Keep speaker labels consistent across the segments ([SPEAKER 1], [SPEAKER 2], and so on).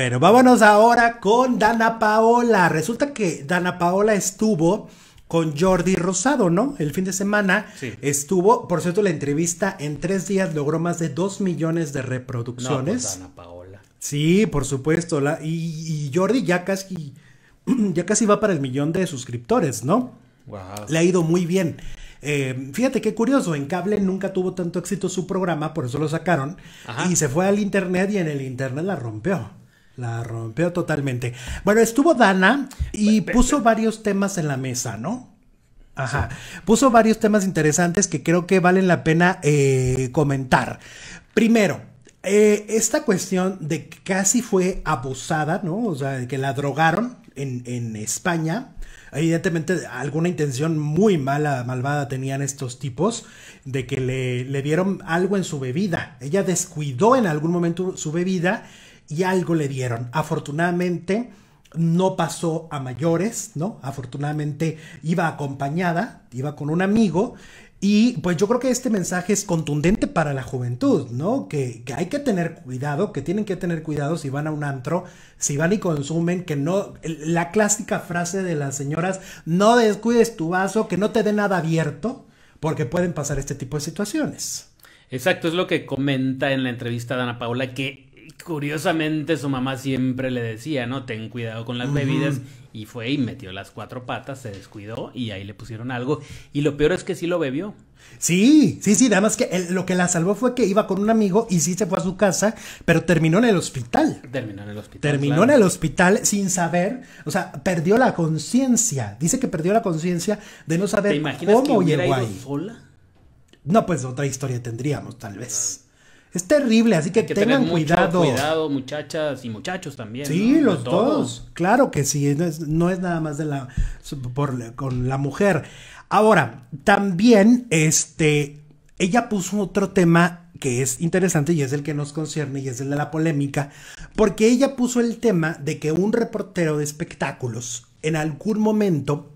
[SPEAKER 1] Bueno, vámonos ahora con Dana Paola. Resulta que Dana Paola estuvo con Jordi Rosado, ¿no? El fin de semana estuvo, por cierto, la entrevista en tres días logró más de dos millones de reproducciones. Pues, sí, por supuesto. y, Jordi ya casi, ya casi va para el millón de suscriptores, ¿no? Wow. Le ha ido muy bien. Eh, fíjate qué curioso, en cable nunca tuvo tanto éxito su programa, por eso lo sacaron. Y se fue al internet y en el internet la rompió. La rompió totalmente. Bueno, estuvo Dana y puso varios temas en la mesa, ¿no? Ajá. Puso varios temas interesantes que creo que valen la pena eh, comentar. Primero, eh, esta cuestión de que casi fue abusada, ¿no? O sea, de que la drogaron en, en España. Evidentemente, alguna intención muy mala, malvada tenían estos tipos de que le, le dieron algo en su bebida. Ella descuidó en algún momento su bebida y algo le dieron. Afortunadamente no pasó a mayores, ¿no? Afortunadamente iba acompañada, iba con un amigo y pues yo creo que este mensaje es contundente para la juventud, ¿no? Que, hay que tener cuidado, que tienen que tener cuidado si van a un antro, si van y consumen, que no, la clásica frase de las señoras, no descuides tu vaso, que no te dé nada abierto, porque pueden pasar este tipo de situaciones.
[SPEAKER 2] Exacto, es lo que comenta en la entrevista de Ana Paula, que Curiosamente su mamá siempre le decía, ¿no? Ten cuidado con las bebidas. Y fue y metió las cuatro patas, se descuidó y ahí le pusieron algo. Y lo peor es que sí lo bebió.
[SPEAKER 1] Sí, sí, sí, nada más que lo que la salvó fue que iba con un amigo y sí se fue a su casa, pero terminó en el hospital. Terminó en el hospital. Terminó en el hospital sin saber, o sea, perdió la conciencia. Dice que perdió la conciencia de no saber cómo llegó ahí. No, pues otra historia tendríamos, tal vez. Es terrible, así que, tengan cuidado. Cuidado,
[SPEAKER 2] muchachas y muchachos también. Sí, los dos.
[SPEAKER 1] Claro que sí, no es, nada más de la con la mujer. Ahora, también este ella puso otro tema que es interesante y es el que nos concierne y es el de la polémica, porque ella puso el tema de que un reportero de espectáculos en algún momento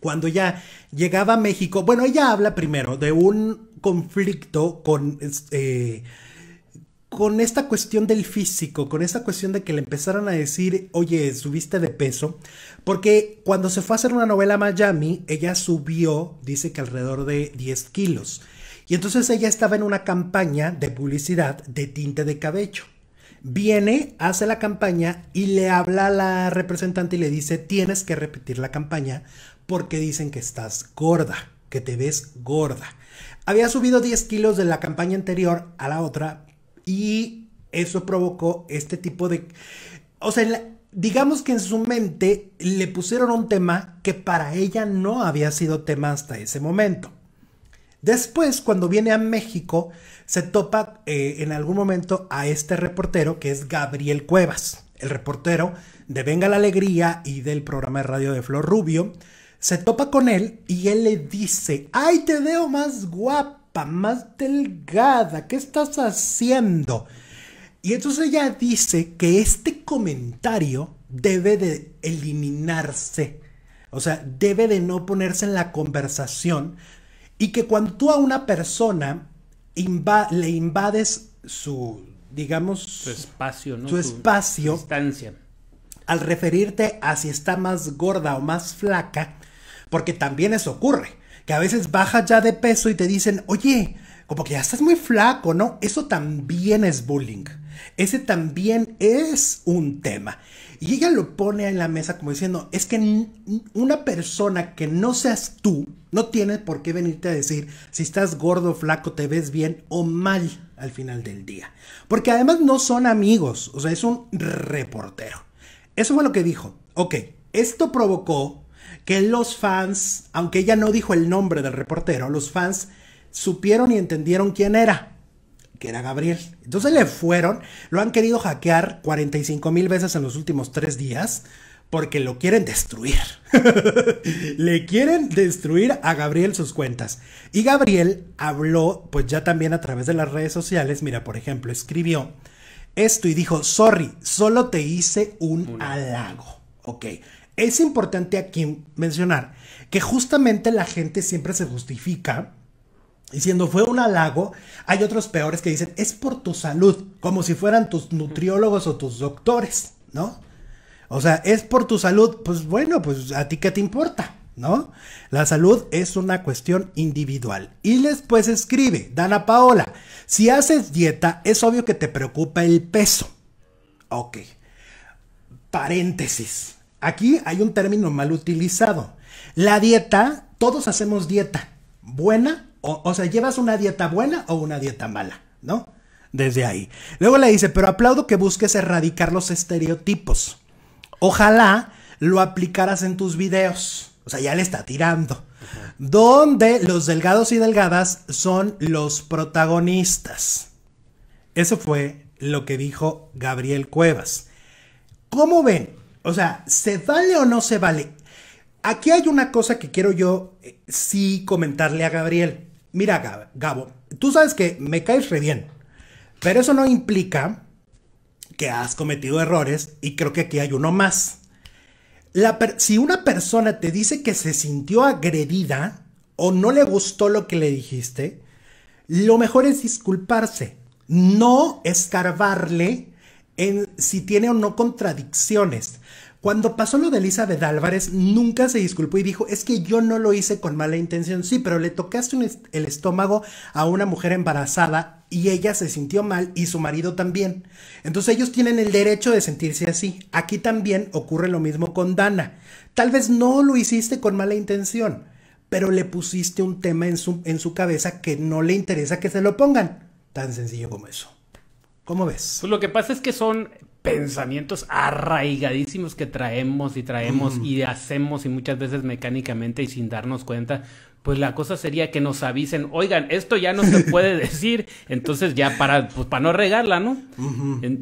[SPEAKER 1] cuando ya llegaba a México, bueno, ella habla primero de un conflicto con, este, con esta cuestión del físico, con esta cuestión de que le empezaron a decir, oye, subiste de peso, porque cuando se fue a hacer una novela a Miami, ella subió, dice que alrededor de 10 kilos. Y entonces ella estaba en una campaña de publicidad de tinte de cabello. Viene, hace la campaña y le habla a la representante y le dice, tienes que repetir la campaña porque dicen que estás gorda que te ves gorda. Había subido 10 kilos de la campaña anterior a la otra y eso provocó este tipo de... O sea, digamos que en su mente le pusieron un tema que para ella no había sido tema hasta ese momento. Después, cuando viene a México, se topa eh, en algún momento a este reportero que es Gabriel Cuevas, el reportero de Venga la Alegría y del programa de radio de Flor Rubio, se topa con él y él le dice, ay, te veo más guapa, más delgada, ¿qué estás haciendo? Y entonces ella dice que este comentario debe de eliminarse, o sea, debe de no ponerse en la conversación y que cuando tú a una persona le invades su, digamos, su
[SPEAKER 2] espacio, ¿no? Su, su
[SPEAKER 1] espacio. Distancia. Al referirte a si está más gorda o más flaca, porque también eso ocurre, que a veces bajas ya de peso y te dicen, oye, como que ya estás muy flaco, ¿no? Eso también es bullying. Ese también es un tema. Y ella lo pone en la mesa como diciendo, es que una persona que no seas tú, no tiene por qué venirte a decir si estás gordo, flaco, te ves bien o mal al final del día. Porque además no son amigos, o sea, es un reportero. Eso fue lo que dijo. Ok, esto provocó que los fans, aunque ella no dijo el nombre del reportero, los fans supieron y entendieron quién era, que era Gabriel. Entonces le fueron, lo han querido hackear 45 mil veces en los últimos tres días, porque lo quieren destruir. le quieren destruir a Gabriel sus cuentas. Y Gabriel habló, pues ya también a través de las redes sociales, mira, por ejemplo, escribió esto y dijo, sorry, solo te hice un halago. Ok, es importante aquí mencionar que justamente la gente siempre se justifica diciendo fue un halago. Hay otros peores que dicen es por tu salud, como si fueran tus nutriólogos o tus doctores, ¿no? O sea, es por tu salud, pues bueno, pues a ti qué te importa, ¿no? La salud es una cuestión individual. Y después escribe, Dana Paola, si haces dieta, es obvio que te preocupa el peso. Ok. Paréntesis. Aquí hay un término mal utilizado. La dieta, todos hacemos dieta, buena, o, sea, llevas una dieta buena o una dieta mala, ¿no? Desde ahí. Luego le dice, pero aplaudo que busques erradicar los estereotipos. Ojalá lo aplicaras en tus videos. O sea, ya le está tirando. Donde los delgados y delgadas son los protagonistas. Eso fue lo que dijo Gabriel Cuevas. ¿Cómo ven? O sea, ¿se vale o no se vale? Aquí hay una cosa que quiero yo eh, sí comentarle a Gabriel. Mira, Gabo, tú sabes que me caes re bien, pero eso no implica que has cometido errores y creo que aquí hay uno más. si una persona te dice que se sintió agredida o no le gustó lo que le dijiste, lo mejor es disculparse, no escarbarle si tiene o no contradicciones. Cuando pasó lo de Elizabeth Álvarez, nunca se disculpó y dijo, es que yo no lo hice con mala intención. Sí, pero le tocaste el estómago a una mujer embarazada y ella se sintió mal y su marido también. Entonces ellos tienen el derecho de sentirse así. Aquí también ocurre lo mismo con Dana. Tal vez no lo hiciste con mala intención, pero le pusiste un tema en su cabeza que no le interesa que se lo pongan. Tan sencillo como eso. ¿Cómo
[SPEAKER 2] ves? Pues lo que pasa es que son pensamientos arraigadísimos que traemos y traemos y hacemos y muchas veces mecánicamente y sin darnos cuenta, pues la cosa sería que nos avisen, oigan, esto ya no se puede decir, entonces ya para, pues para no regarla, ¿no?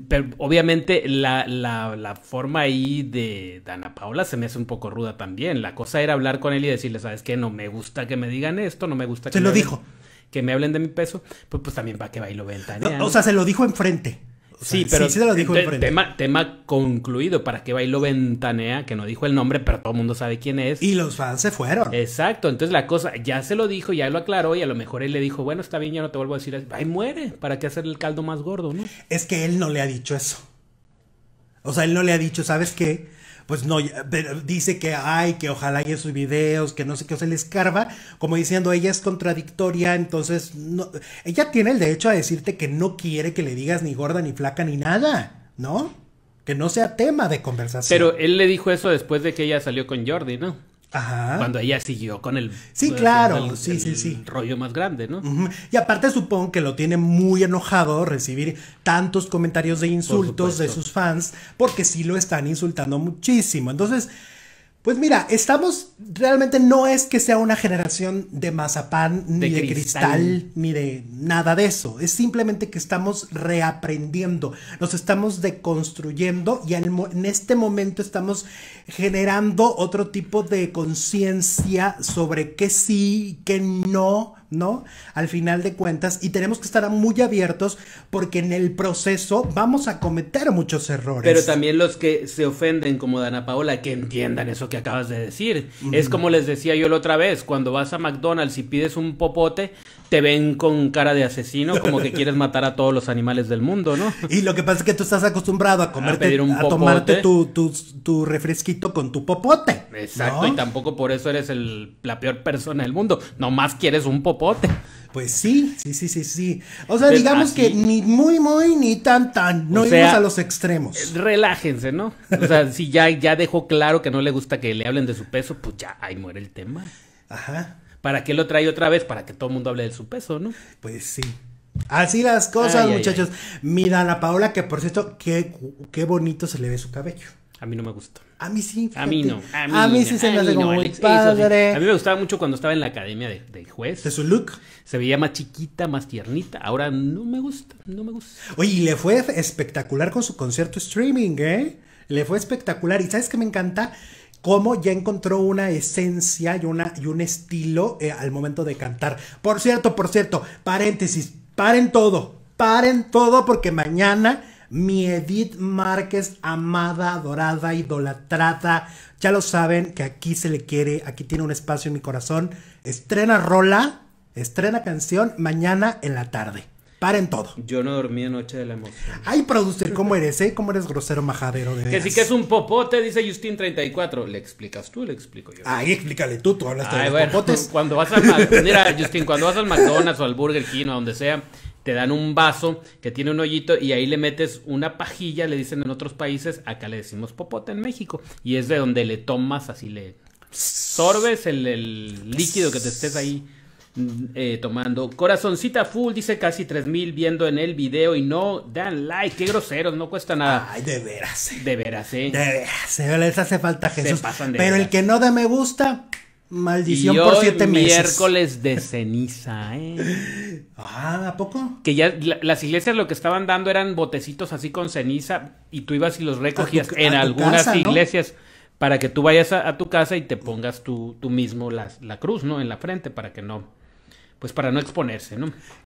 [SPEAKER 2] Pero obviamente la, la, forma ahí de, Dana Ana Paula se me hace un poco ruda también, la cosa era hablar con él y decirle, ¿sabes qué? No me gusta que me digan esto, no me gusta que... Se lo dijo que me hablen de mi peso, pues, pues
[SPEAKER 1] también para que Bailo Ventanea o sea, se lo dijo enfrente. sí, pero sí, se lo dijo enfrente.
[SPEAKER 2] tema, tema, concluido para que Bailo ventanea, que no dijo el nombre, pero todo el mundo sabe quién es. Y los fans se fueron. Exacto, entonces la cosa ya se lo dijo, ya lo aclaró y a lo mejor él le dijo, bueno, está bien, ya no te vuelvo a decir, así. ay,
[SPEAKER 1] muere, para qué hacer el caldo más gordo, ¿no? Es que él no le ha dicho eso. O sea, él no le ha dicho, ¿sabes qué? Pues no, dice que hay, que ojalá haya sus videos, que no sé qué, o sea, le escarba, como diciendo, ella es contradictoria, entonces, no, ella tiene el derecho a decirte que no quiere que le digas ni gorda, ni flaca, ni nada, ¿no? Que no sea tema de conversación. Pero
[SPEAKER 2] él le dijo eso después de que ella salió con Jordi, ¿no? Cuando ella
[SPEAKER 1] siguió con el. Sí, claro, sí, sí, sí. Rollo más grande, ¿no? Y aparte, supongo que lo tiene muy enojado recibir tantos comentarios de insultos de sus fans, porque sí lo están insultando muchísimo. Entonces pues mira, estamos, realmente no es que sea una generación de mazapán, ni de, cristal. cristal. ni de nada de eso. Es simplemente que estamos reaprendiendo, nos estamos deconstruyendo y en este momento estamos generando otro tipo de conciencia sobre qué sí, qué no, ¿no? Al final de cuentas, y tenemos que estar muy abiertos porque en el proceso vamos a cometer muchos errores. Pero también
[SPEAKER 2] los que se ofenden, como Dana Paola, que entiendan eso que acabas de decir. Es como les decía yo la otra vez, cuando vas a McDonald's y pides un popote, te ven con cara de asesino, como que quieres matar a todos los animales del mundo, ¿no? Y lo que pasa es que tú estás acostumbrado a comerte, a, tomarte
[SPEAKER 1] tu, refresquito con tu popote.
[SPEAKER 2] Exacto, y tampoco por eso eres la peor persona del mundo, nomás quieres un popote. Pues sí, sí, sí, sí, sí.
[SPEAKER 1] O sea, digamos que ni muy, muy, ni tan, tan. No sea, a los extremos.
[SPEAKER 2] Eh, relájense, ¿no? O sea, si ya dejó claro que no le gusta que le hablen de su peso, pues ya ahí muere el tema. Ajá. ¿Para qué lo trae otra vez? Para que todo el mundo hable de su peso, ¿no? Pues sí.
[SPEAKER 1] Así las cosas, muchachos. Mira a la Paola, que por cierto, qué, qué bonito se le ve su cabello. A mí no me gusta. A mí sí. A mí no. A mí, sí se me hace como muy A
[SPEAKER 2] mí me gustaba mucho cuando estaba en la academia del juez. De su look. Se veía más chiquita, más tiernita. Ahora no me gusta,
[SPEAKER 1] no me gusta. Oye, y le fue espectacular con su concierto streaming, ¿eh? Le fue espectacular. ¿Y sabes qué me encanta? cómo ya encontró una esencia y, una, y un estilo eh, al momento de cantar. Por cierto, por cierto, paréntesis, paren todo, paren todo porque mañana mi Edith Márquez, amada, adorada, idolatrada, ya lo saben que aquí se le quiere, aquí tiene un espacio en mi corazón, estrena rola, estrena canción mañana en la tarde. Paren todo.
[SPEAKER 2] Yo no dormí anoche de la emoción.
[SPEAKER 1] Ay, producer, ¿cómo eres, eh? ¿Cómo eres grosero majadero Que
[SPEAKER 2] sí que es un popote, dice Justin34. ¿Le explicas tú le explico yo?
[SPEAKER 1] Ahí explícale tú, tú hablas de popotes.
[SPEAKER 2] Cuando vas mira, Justin, cuando vas al McDonald's o al Burger King o a donde sea, te dan un vaso que tiene un hoyito y ahí le metes una pajilla, le dicen en otros países, acá le decimos popote en México. Y es de donde le tomas, así le sorbes el líquido que te estés ahí eh, tomando. Corazoncita full, dice casi mil viendo en el video y no dan like. Qué groseros, no cuesta nada. Ay, de veras. Eh. Eh. De veras, De veras,
[SPEAKER 1] les hace falta Jesús. Pero el que no da me gusta, maldición por siete meses.
[SPEAKER 2] miércoles de ceniza, ¿eh? Ah, ¿a poco? Que ya las iglesias lo que estaban dando eran botecitos así con ceniza y tú ibas y los recogías en algunas iglesias para que tú vayas a, tu casa y te pongas tú, tú mismo la, la, cruz, ¿no? En la frente, para que no, pues para no exponerse, ¿no?